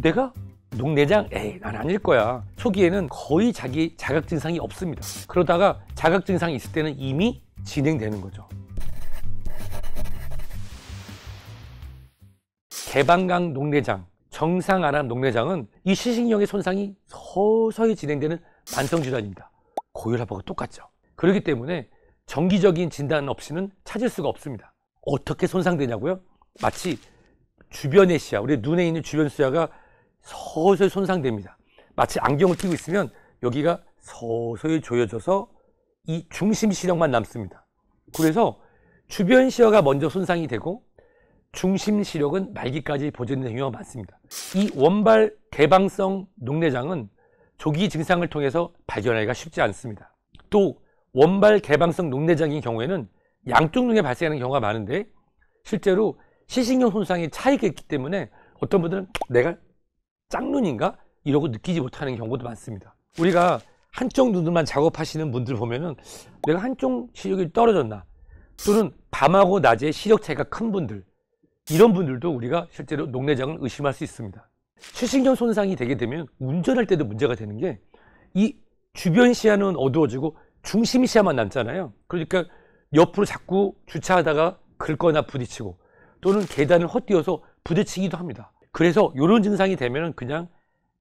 내가 녹내장? 에이 난 아닐 거야 초기에는 거의 자기 자각 증상이 없습니다 그러다가 자각 증상이 있을 때는 이미 진행되는 거죠 개방강 녹내장 정상안람 녹내장은 이 시신경의 손상이 서서히 진행되는 만성질환입니다 고혈압하고 똑같죠 그렇기 때문에 정기적인 진단 없이는 찾을 수가 없습니다 어떻게 손상되냐고요? 마치 주변의 시야, 우리 눈에 있는 주변 시야가 서서히 손상됩니다. 마치 안경을 끼고 있으면 여기가 서서히 조여져서 이 중심 시력만 남습니다. 그래서 주변 시야가 먼저 손상이 되고 중심 시력은 말기까지 보존되는 경우가 많습니다. 이 원발 개방성 녹내장은 조기 증상을 통해서 발견하기가 쉽지 않습니다. 또 원발 개방성 녹내장인 경우에는 양쪽 눈에 발생하는 경우가 많은데 실제로 시신경 손상이 차이가 있기 때문에 어떤 분들은 내가 짝눈인가? 이러고 느끼지 못하는 경우도 많습니다. 우리가 한쪽 눈으로만 작업하시는 분들 보면은 내가 한쪽 시력이 떨어졌나 또는 밤하고 낮에 시력 차이가 큰 분들 이런 분들도 우리가 실제로 녹내장을 의심할 수 있습니다. 최신경 손상이 되게 되면 운전할 때도 문제가 되는 게 이 주변 시야는 어두워지고 중심 시야만 남잖아요. 그러니까 옆으로 자꾸 주차하다가 긁거나 부딪히고 또는 계단을 헛디어서 부딪히기도 합니다. 그래서 이런 증상이 되면 그냥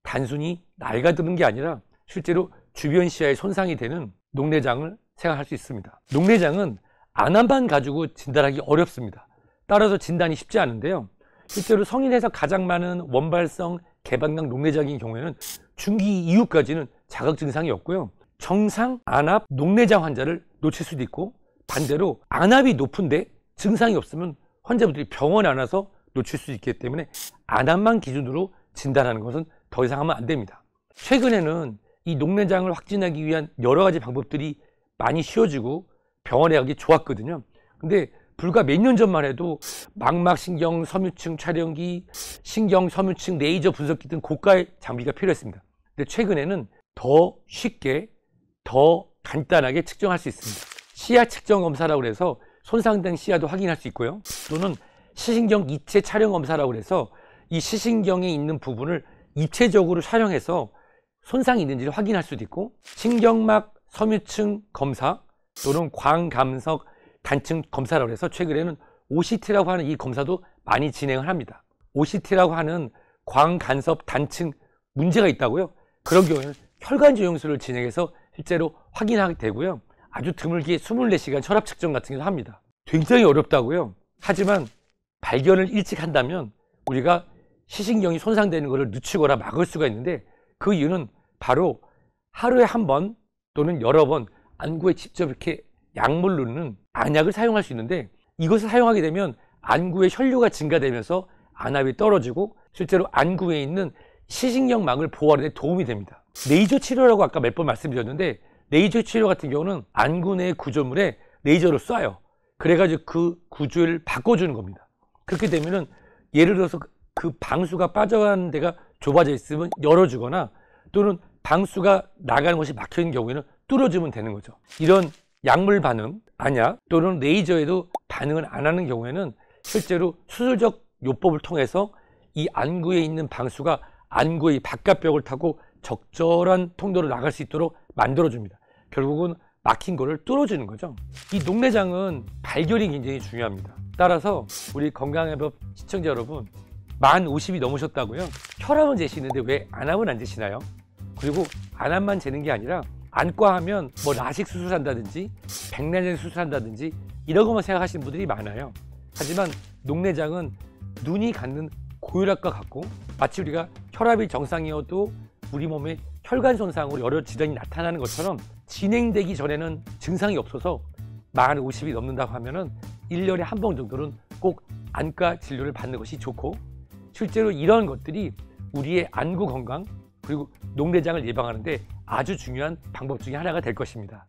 단순히 나이가 드는 게 아니라 실제로 주변 시야에 손상이 되는 녹내장을 생각할 수 있습니다. 녹내장은 안한반 가지고 진단하기 어렵습니다. 따라서 진단이 쉽지 않은데요. 실제로 성인에서 가장 많은 원발성 개방각 녹내장인 경우에는 중기 이후까지는 자극 증상이 없고요. 정상 안압 녹내장 환자를 놓칠 수도 있고 반대로 안압이 높은데 증상이 없으면 환자분들이 병원에 안 와서 놓칠 수 있기 때문에 안암만 기준으로 진단하는 것은 더 이상 하면 안 됩니다. 최근에는 이 녹내장을 확진하기 위한 여러 가지 방법들이 많이 쉬워지고 병원에 가기 좋았거든요. 근데 불과 몇 년 전만 해도 망막신경 섬유층 촬영기, 신경 섬유층 레이저 분석기 등 고가의 장비가 필요했습니다. 근데 최근에는 더 쉽게, 더 간단하게 측정할 수 있습니다. 시야 측정 검사라고 해서 손상된 시야도 확인할 수 있고요. 또는 시신경 입체 촬영 검사라고 해서 이 시신경에 있는 부분을 입체적으로 촬영해서 손상이 있는지를 확인할 수도 있고 신경막 섬유층 검사 또는 광감석 단층 검사라고 해서 최근에는 OCT라고 하는 이 검사도 많이 진행을 합니다. OCT라고 하는 광간섭 단층 문제가 있다고요? 그런 경우에는 혈관 조영술을 진행해서 실제로 확인하게 되고요. 아주 드물게 24시간 혈압 측정 같은 것 합니다. 굉장히 어렵다고요. 하지만 발견을 일찍 한다면 우리가 시신경이 손상되는 것을 늦추거나 막을 수가 있는데 그 이유는 바로 하루에 한 번 또는 여러 번 안구에 직접 이렇게 약물 누는 안약을 사용할 수 있는데 이것을 사용하게 되면 안구의 혈류가 증가되면서 안압이 떨어지고 실제로 안구에 있는 시신경망을 보호하는 데 도움이 됩니다. 레이저 치료라고 아까 몇 번 말씀드렸는데 레이저 치료 같은 경우는 안구 내 구조물에 레이저를 쏴요. 그래가지고 그 구조를 바꿔주는 겁니다. 그렇게 되면은 예를 들어서 그, 그 방수가 빠져가는 데가 좁아져 있으면 열어주거나 또는 방수가 나가는 곳이 막혀 있는 경우에는 뚫어주면 되는 거죠. 이런 약물 반응, 아니야 또는 레이저에도 반응을 안 하는 경우에는 실제로 수술적 요법을 통해서 이 안구에 있는 방수가 안구의 바깥벽을 타고 적절한 통도로 나갈 수 있도록 만들어줍니다. 결국은 막힌 거를 뚫어주는 거죠. 이 녹내장은 발결이 굉장히 중요합니다. 따라서 우리 건강의 법 시청자 여러분 만 50이 넘으셨다고요? 혈압은 재시는데 왜 안압은 안 재시나요? 그리고 안압만 재는 게 아니라 안과 하면 뭐 라식 수술한다든지 백내장 수술한다든지 이런 것만 생각하시는 분들이 많아요 하지만 녹내장은 눈이 갖는 고혈압과 같고 마치 우리가 혈압이 정상이어도 우리 몸에 혈관 손상으로 여러 질환이 나타나는 것처럼 진행되기 전에는 증상이 없어서 만 50이 넘는다고 하면은 1년에 한 번 정도는 꼭 안과 진료를 받는 것이 좋고 실제로 이러한 것들이 우리의 안구 건강 그리고 녹내장을 예방하는 데 아주 중요한 방법 중의 하나가 될 것입니다.